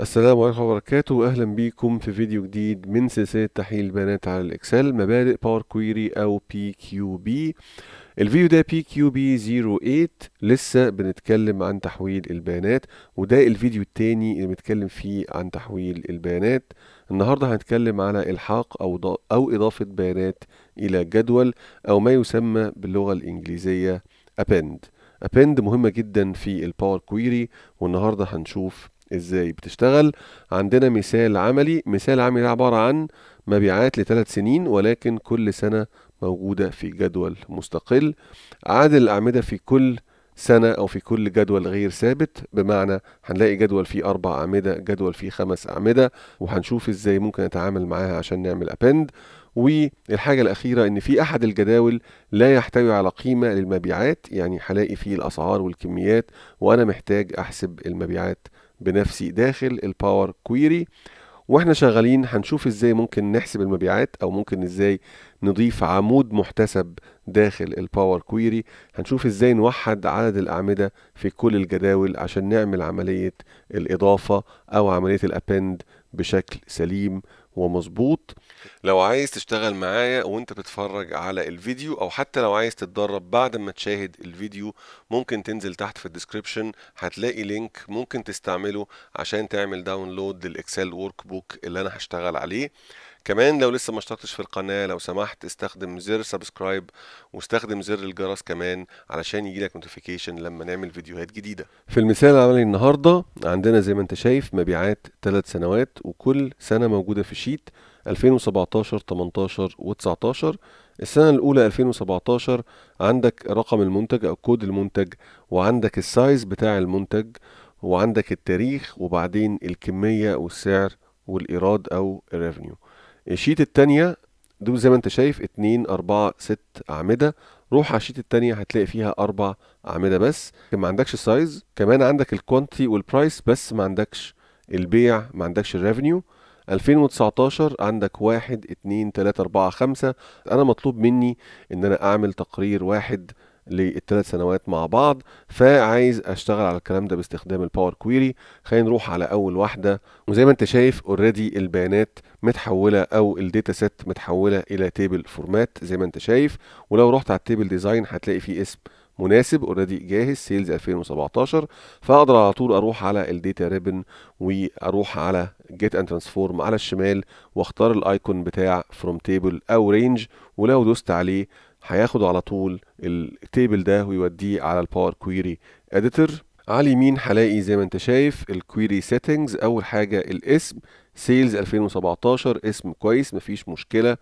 السلام عليكم وبركاته واهلا بيكم في فيديو جديد من سلسله تحليل البيانات على الاكسل مبادئ باور كويري او بي كيو بي الفيديو ده بي كيو بي 08 لسه بنتكلم عن تحويل البيانات وده الفيديو الثاني اللي بنتكلم فيه عن تحويل البيانات النهارده هنتكلم على الحاق او او اضافه بيانات الى جدول او ما يسمى باللغه الانجليزيه append append مهمه جدا في الباور كويري والنهارده هنشوف ازاي بتشتغل عندنا مثال عملي مثال عملي عبارة عن مبيعات لثلاث سنين ولكن كل سنة موجودة في جدول مستقل عدد الأعمدة في كل سنة أو في كل جدول غير ثابت بمعنى هنلاقي جدول فيه أربع أعمدة جدول فيه خمس أعمدة وهنشوف إزاي ممكن نتعامل معاها عشان نعمل أبند والحاجة الأخيرة إن في أحد الجداول لا يحتوي على قيمة للمبيعات يعني هلاقي فيه الأسعار والكميات وأنا محتاج أحسب المبيعات بنفسي داخل الباور كويري واحنا شغالين هنشوف ازاي ممكن نحسب المبيعات او ممكن ازاي نضيف عمود محتسب داخل الباور كويري هنشوف ازاي نوحد عدد الأعمدة في كل الجداول عشان نعمل عملية الإضافة أو عملية الأبند بشكل سليم ومظبوط لو عايز تشتغل معايا وانت بتتفرج على الفيديو او حتى لو عايز تتدرب بعد ما تشاهد الفيديو ممكن تنزل تحت في الديسكريبشن هتلاقي لينك ممكن تستعمله عشان تعمل داونلود للاكسل ورك بوك اللي انا هشتغل عليه كمان لو لسه ما اشتركتش في القناه لو سمحت استخدم زر سبسكرايب واستخدم زر الجرس كمان علشان يجيلك نوتيفيكيشن لما نعمل فيديوهات جديده في المثال العملي النهارده عندنا زي ما انت شايف مبيعات ثلاث سنوات وكل سنه موجوده في شيت 2017 18 و19 السنة الأولى 2017 عندك رقم المنتج أو كود المنتج وعندك السايز بتاع المنتج وعندك التاريخ وبعدين الكمية والسعر والإيراد أو الريفنيو الشيت التانية دول زي ما انت شايف اتنين اربعة ست اعمدة روح على الشيت التانية هتلاقي فيها اربع اعمدة بس ما عندكش السايز كمان عندك الكوانتي والبرايس بس ما عندكش البيع ما عندكش الريفنيو 2019 عندك واحد اتنين تلاتة اربعة خمسة انا مطلوب مني ان انا اعمل تقرير واحد للثلاث سنوات مع بعض فعايز اشتغل على الكلام ده باستخدام الباور كويري خلينا نروح على اول واحده وزي ما انت شايف اوريدي البيانات متحوله او الداتا سيت متحوله الى تيبل فورمات زي ما انت شايف ولو رحت على التيبل ديزاين هتلاقي فيه اسم مناسب اوريدي جاهز سيلز 2017 فاقدر على طول اروح على الديتا ريبن واروح على جيت اند ترانسفورم على الشمال واختار الايكون بتاع فروم تيبل او رينج ولو دوست عليه هياخد على طول التيبل ده ويوديه على الباور كويري اديتور على اليمين هلاقي زي ما انت شايف الكويري سيتنجز اول حاجه الاسم سيلز 2017 اسم كويس مفيش مشكله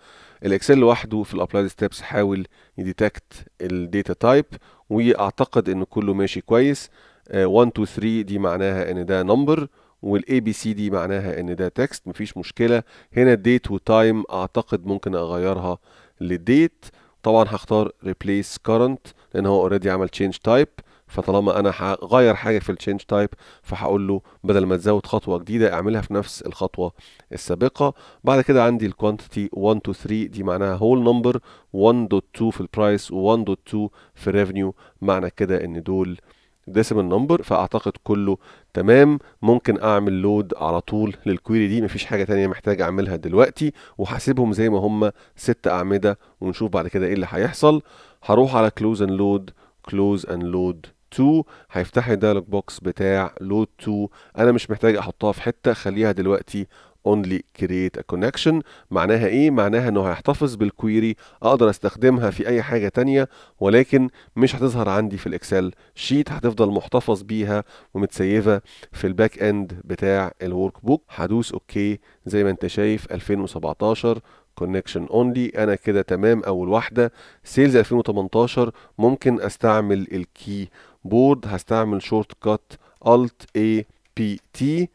الاكسل لوحده في الابلايد ستيبس حاول يديتكت الداتا تايب واعتقد ان كله ماشي كويس 1 2 3 دي معناها ان ده نمبر والاي بي سي دي معناها ان ده تكست مفيش مشكله هنا الديت وتايم اعتقد ممكن اغيرها للديت طبعا هختار replace current لان هو اوريدي عمل change type فطالما انا هغير حاجه في التشينج تايب فهقول له بدل ما تزود خطوه جديده اعملها في نفس الخطوه السابقه بعد كده عندي الكوانتيتي 1 2 3 دي معناها هول نمبر 1.2 في البرايس و1.2 في الريفنيو معنى كده ان دول ديسيمال نمبر فاعتقد كله تمام ممكن اعمل لود على طول للكويري دي مفيش حاجه تانية محتاج اعملها دلوقتي وهسيبهم زي ما هم ست اعمده ونشوف بعد كده ايه اللي هيحصل هروح على كلوز اند لود كلوز اند لود 2 هيفتح لي الدايلوج بوكس بتاع لود 2 انا مش محتاج احطها في حته خليها دلوقتي only create a connection معناها ايه معناها انه هيحتفظ بالكويري اقدر استخدمها في اي حاجه تانية ولكن مش هتظهر عندي في الاكسل شيت هتفضل محتفظ بيها ومتسيفه في الباك اند بتاع الورك بوك هدوس اوكي زي ما انت شايف 2017 كونكشن اونلي انا كده تمام اول واحده سيلز 2018 ممكن استعمل الكي بورد هستعمل شورت كات الت اي بي تي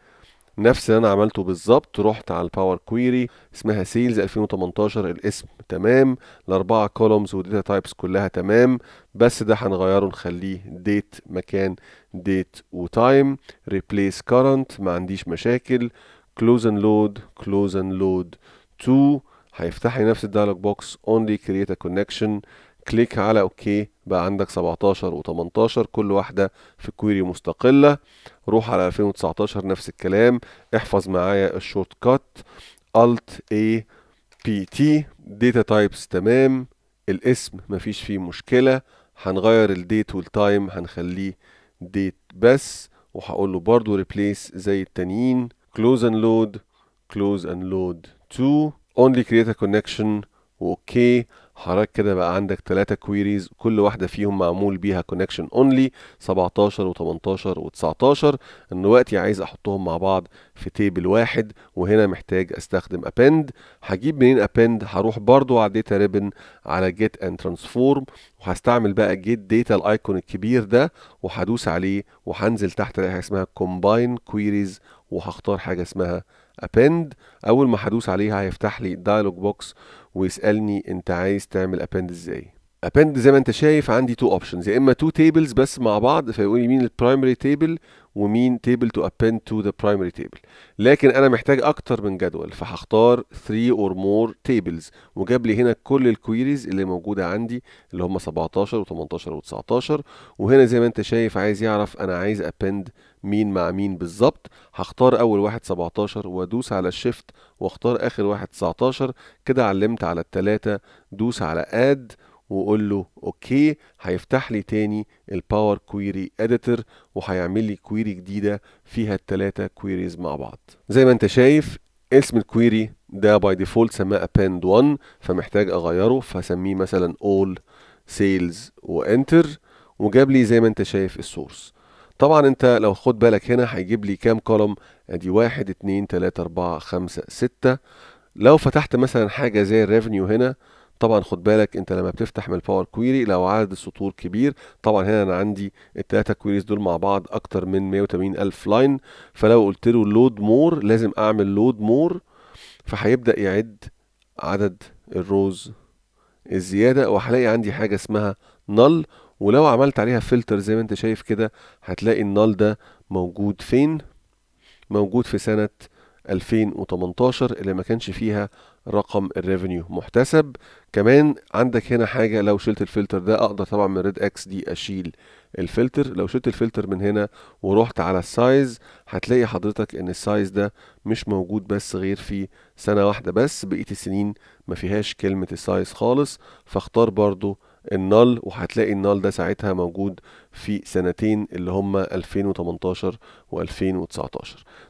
نفس اللي انا عملته بالظبط رحت على الباور كويري اسمها سيلز 2018 الاسم تمام الاربعه كولومز وديتا تايبس كلها تمام بس ده هنغيره نخليه ديت مكان ديت وتايم ريبليس كرنت ما عنديش مشاكل كلوز اند لود كلوز اند لود 2 هيفتح لي نفس الديالوج بوكس اونلي كرييت ا كونكشن كليك على اوكي بقى عندك 17 و18 كل واحده في كويري مستقله روح على 2019 نفس الكلام احفظ معايا الشورت كات الت اي بي تي داتا تايبس تمام الاسم مفيش فيه مشكله هنغير الديت والتايم هنخليه ديت بس وهقول له برضه ريبليس زي التانيين close and load close and load to only create a connection واوكي حضرتك كده بقى عندك ثلاثة كويريز كل واحدة فيهم معمول بيها كونكشن اونلي 17 و18 و19 ان وقتي عايز احطهم مع بعض في تيبل واحد وهنا محتاج استخدم append هجيب منين append هروح برضو على data ribbon على get and transform وهستعمل بقى get data الايكون الكبير ده وهدوس عليه وهنزل تحت لقى حاجة اسمها combine queries وهختار حاجة اسمها append اول ما هدوس عليها هيفتح لي الدايلوج بوكس ويسالني انت عايز تعمل append ازاي append زي ما انت شايف عندي تو اوبشنز يا اما تو تيبلز بس مع بعض فيقول لي مين البرايمري تيبل ومين تيبل تو append تو ذا برايمري تيبل لكن انا محتاج اكتر من جدول فهختار 3 اور مور تيبلز وجاب لي هنا كل الكويريز اللي موجوده عندي اللي هم 17 و18 و19 وهنا زي ما انت شايف عايز يعرف انا عايز append مين مع مين بالظبط هختار اول واحد 17 وادوس على الشيفت واختار اخر واحد 19 كده علمت على التلاتة دوس على اد وقول له اوكي هيفتح لي تاني الباور كويري اديتر وهيعمل لي كويري جديده فيها التلاتة كويريز مع بعض زي ما انت شايف اسم الكويري ده باي ديفولت سماه append 1 فمحتاج اغيره فسميه مثلا all sales وانتر وجاب لي زي ما انت شايف السورس طبعا انت لو خد بالك هنا هيجيب لي كام كولوم ادي واحد اتنين تلاتة اربعة خمسة ستة لو فتحت مثلا حاجة زي الريفنيو هنا طبعا خد بالك انت لما بتفتح من الباور كويري لو عدد السطور كبير طبعا هنا انا عندي التلاته كويريز دول مع بعض اكتر من 180 الف لاين فلو قلت له لود مور لازم اعمل لود مور فهيبدا يعد عدد الروز الزياده وهلاقي عندي حاجه اسمها نل ولو عملت عليها فلتر زي ما انت شايف كده هتلاقي النال ده موجود فين موجود في سنة 2018 اللي ما كانش فيها رقم الريفينيو محتسب كمان عندك هنا حاجة لو شلت الفلتر ده اقدر طبعا من ريد اكس دي اشيل الفلتر لو شلت الفلتر من هنا ورحت على السايز هتلاقي حضرتك ان السايز ده مش موجود بس غير في سنة واحدة بس بقية السنين ما فيهاش كلمة السايز خالص فاختار برضو النال وهتلاقي النال ده ساعتها موجود في سنتين اللي هما 2018 و2019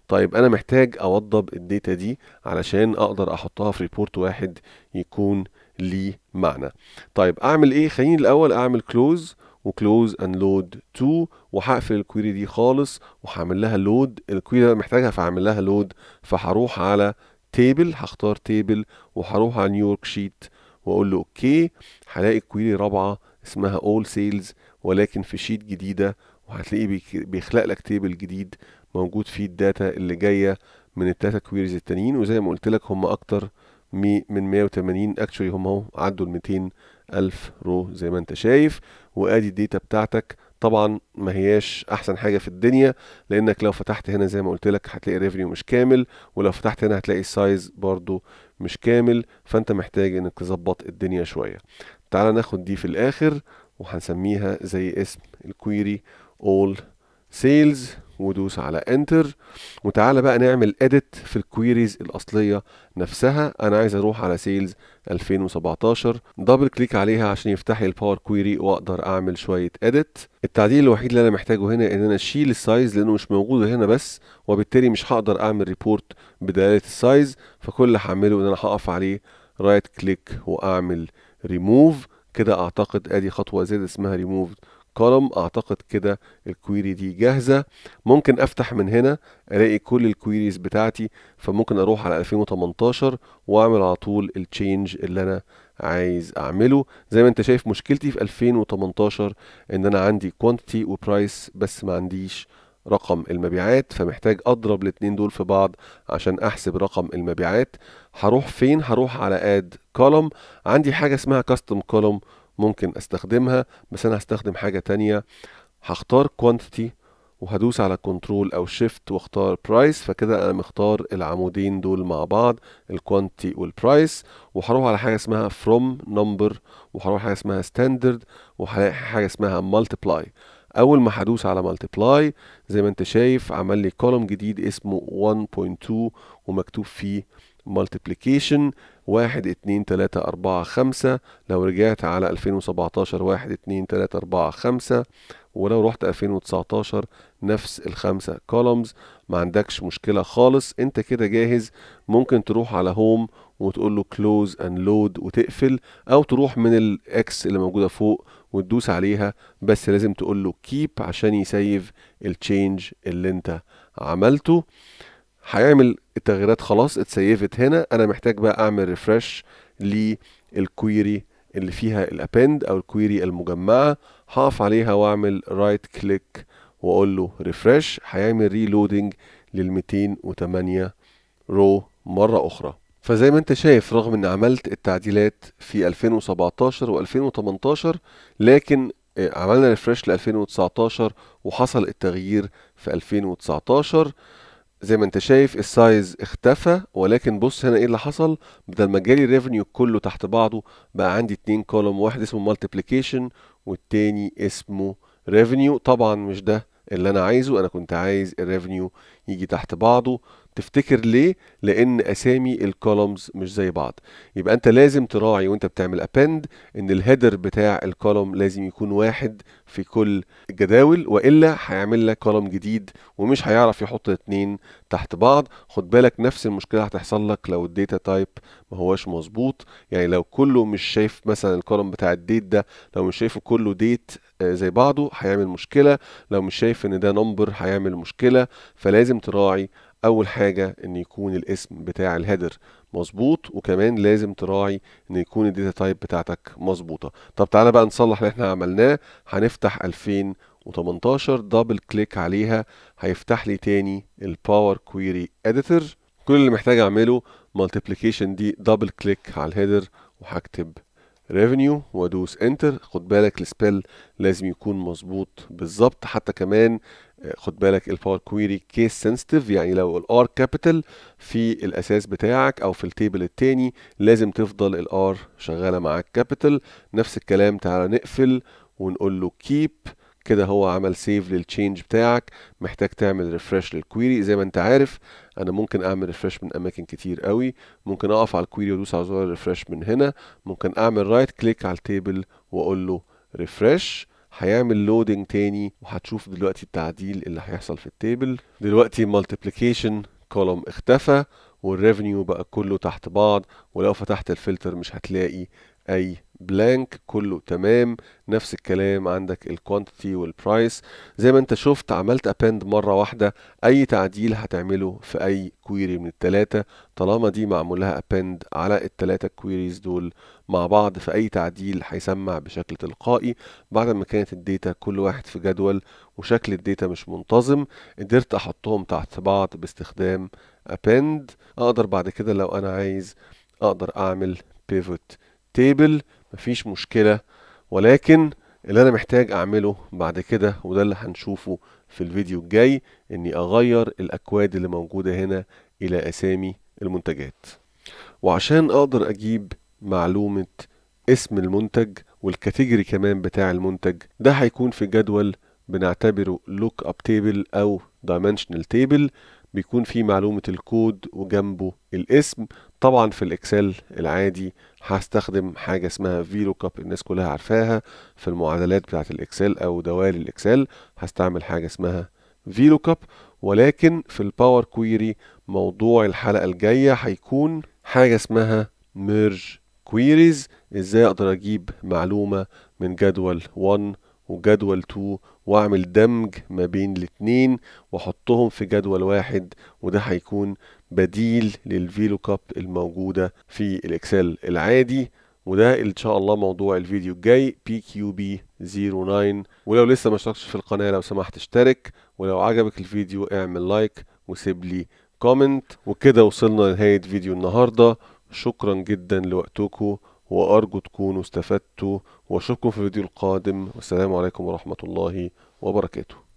طيب انا محتاج اوضب الداتا دي علشان اقدر احطها في ريبورت واحد يكون ليه معنى طيب اعمل ايه خليني الاول اعمل كلوز وكلوز اند لود تو وهقفل الكويري دي خالص وهعمل لها لود الكويري انا محتاجها فهعمل لها لود فهروح على تيبل هختار تيبل وهروح على نيويورك شيت واقول له اوكي هلاقي كويري رابعه اسمها اول سيلز ولكن في شيت جديده وهتلاقيه بيخلق لك تيبل جديد موجود فيه الداتا اللي جايه من الداتا كويريز التانيين وزي ما قلت لك هم اكتر من 180 اكشولي هم اهو عدوا ال 200 الف رو زي ما انت شايف وادي الداتا بتاعتك طبعا ما هياش احسن حاجه في الدنيا لانك لو فتحت هنا زي ما قلت لك هتلاقي ريفنيو مش كامل ولو فتحت هنا هتلاقي السايز برضو مش كامل فانت محتاج انك تظبط الدنيا شويه تعال ناخد دي في الاخر وهنسميها زي اسم الكويري all sales ودوس على انتر وتعالى بقى نعمل اديت في الكويريز الاصليه نفسها انا عايز اروح على سيلز 2017 دبل كليك عليها عشان يفتح لي الباور كويري واقدر اعمل شويه اديت التعديل الوحيد اللي انا محتاجه هنا ان انا اشيل السايز لانه مش موجود هنا بس وبالتالي مش هقدر اعمل ريبورت بدلاله السايز فكل اللي هعمله ان انا هقف عليه رايت كليك واعمل ريموف كده اعتقد ادي خطوه زياده اسمها ريموف كولوم اعتقد كده الكويري دي جاهزه ممكن افتح من هنا الاقي كل الكويريز بتاعتي فممكن اروح على 2018 واعمل على طول التشينج اللي انا عايز اعمله زي ما انت شايف مشكلتي في 2018 ان انا عندي كوانتيتي وبرايس بس ما عنديش رقم المبيعات فمحتاج اضرب الاثنين دول في بعض عشان احسب رقم المبيعات هروح فين هروح على اد كولوم عندي حاجه اسمها كاستم كولوم ممكن استخدمها بس انا هستخدم حاجة تانية هختار quantity وهدوس على كنترول او شيفت واختار برايس فكده انا مختار العمودين دول مع بعض الكوانتي والبرايس وهروح على حاجه اسمها فروم نمبر وهروح حاجه اسمها ستاندرد وهلاقي حاجه اسمها مالتيبلاي اول ما هدوس على مالتيبلاي زي ما انت شايف عمل لي كولوم جديد اسمه 1.2 ومكتوب فيه مالتيبليكيشن واحد اتنين تلاتة أربعة خمسة لو رجعت على ألفين وسبعتاشر واحد اتنين تلاتة أربعة خمسة ولو رحت 2019 نفس الخمسة كولومز ما عندكش مشكلة خالص انت كده جاهز ممكن تروح على هوم وتقول له كلوز اند لود وتقفل او تروح من الاكس اللي موجودة فوق وتدوس عليها بس لازم تقول له كيب عشان يسيف التشينج اللي انت عملته هيعمل التغييرات خلاص اتسيفت هنا انا محتاج بقى اعمل ريفرش للكويري اللي فيها الابند او الكويري المجمعه هقف عليها واعمل رايت كليك واقول له ريفرش هيعمل ريلودنج لل 208 رو مره اخرى فزي ما انت شايف رغم ان عملت التعديلات في 2017 و2018 لكن آه، عملنا ريفرش ل 2019 وحصل التغيير في 2019 زي ما انت شايف السايز اختفى ولكن بص هنا ايه اللي حصل بدل ما جالي الريفينيو كله تحت بعضه بقى عندي اتنين كولوم واحد اسمه مالتيبليكيشن والتاني اسمه ريفينيو طبعا مش ده اللي انا عايزه انا كنت عايز الريفينيو يجي تحت بعضه تفتكر ليه لان اسامي الكولومز مش زي بعض يبقى انت لازم تراعي وانت بتعمل ابند ان الهيدر بتاع الكولوم لازم يكون واحد في كل الجداول والا هيعمل لك كولوم جديد ومش هيعرف يحط الاثنين تحت بعض خد بالك نفس المشكله هتحصل لك لو الداتا تايب ما هواش مظبوط يعني لو كله مش شايف مثلا الكولوم بتاع الديت ده لو مش شايفه كله ديت آه، زي بعضه هيعمل مشكله لو مش شايف ان ده نمبر هيعمل مشكله فلازم تراعي اول حاجه ان يكون الاسم بتاع الهيدر مظبوط وكمان لازم تراعي ان يكون الداتا تايب بتاعتك مظبوطه طب تعالى بقى نصلح اللي احنا عملناه هنفتح 2018 دبل كليك عليها هيفتح لي تاني الباور كويري اديتور كل اللي محتاج اعمله مالتيبليكيشن دي دبل كليك على الهيدر وهكتب ريفينيو وادوس انتر خد بالك السبيل لازم يكون مظبوط بالظبط حتى كمان خد بالك الباور كويري كيس سنسيتيف يعني لو الار كابيتال في الاساس بتاعك او في التيبل التاني لازم تفضل الار شغاله معاك كابيتال نفس الكلام تعالى نقفل ونقول له كيب كده هو عمل سيف للتشينج بتاعك محتاج تعمل ريفرش للكويري زي ما انت عارف انا ممكن اعمل ريفرش من اماكن كتير قوي ممكن اقف على الكويري وادوس على زرار الريفرش من هنا ممكن اعمل رايت كليك على التيبل واقول له ريفرش هيعمل لودنج تاني وهتشوف دلوقتي التعديل اللي هيحصل في التابل دلوقتي المالتيبليكيشن كولوم اختفى والريفنيو بقى كله تحت بعض ولو فتحت الفلتر مش هتلاقي اي بلانك كله تمام نفس الكلام عندك الكوانتيتي والبرايس زي ما انت شفت عملت ابند مره واحده اي تعديل هتعمله في اي كويري من الثلاثه طالما دي معمول لها ابند على الثلاثه كويريز دول مع بعض في اي تعديل هيسمع بشكل تلقائي بعد ما كانت الداتا كل واحد في جدول وشكل الداتا مش منتظم قدرت احطهم تحت بعض باستخدام ابند اقدر بعد كده لو انا عايز اقدر اعمل بيفوت ستيبل مفيش مشكلة ولكن اللي انا محتاج اعمله بعد كده وده اللي هنشوفه في الفيديو الجاي اني اغير الاكواد اللي موجودة هنا الى اسامي المنتجات وعشان اقدر اجيب معلومة اسم المنتج والكاتيجوري كمان بتاع المنتج ده هيكون في جدول بنعتبره لوك اب تيبل او دايمنشنال تيبل بيكون في معلومة الكود وجنبه الاسم طبعا في الاكسل العادي هستخدم حاجة اسمها في لوكاب الناس كلها عارفاها في المعادلات بتاعة الاكسل او دوال الاكسل هستعمل حاجة اسمها في لوكاب ولكن في الباور كويري موضوع الحلقة الجاية هيكون حاجة اسمها ميرج كويريز ازاي اقدر اجيب معلومة من جدول 1 وجدول 2 واعمل دمج ما بين الاتنين واحطهم في جدول واحد وده هيكون بديل كاب الموجودة في الاكسل العادي وده ان شاء الله موضوع الفيديو الجاي بي كيو بي 09 ولو لسه ما اشتركتش في القناة لو سمحت اشترك ولو عجبك الفيديو اعمل لايك وسيب لي كومنت وكده وصلنا لنهاية فيديو النهاردة شكرا جدا لوقتكم وأرجو تكونوا استفدتوا واشوفكم في الفيديو القادم والسلام عليكم ورحمة الله وبركاته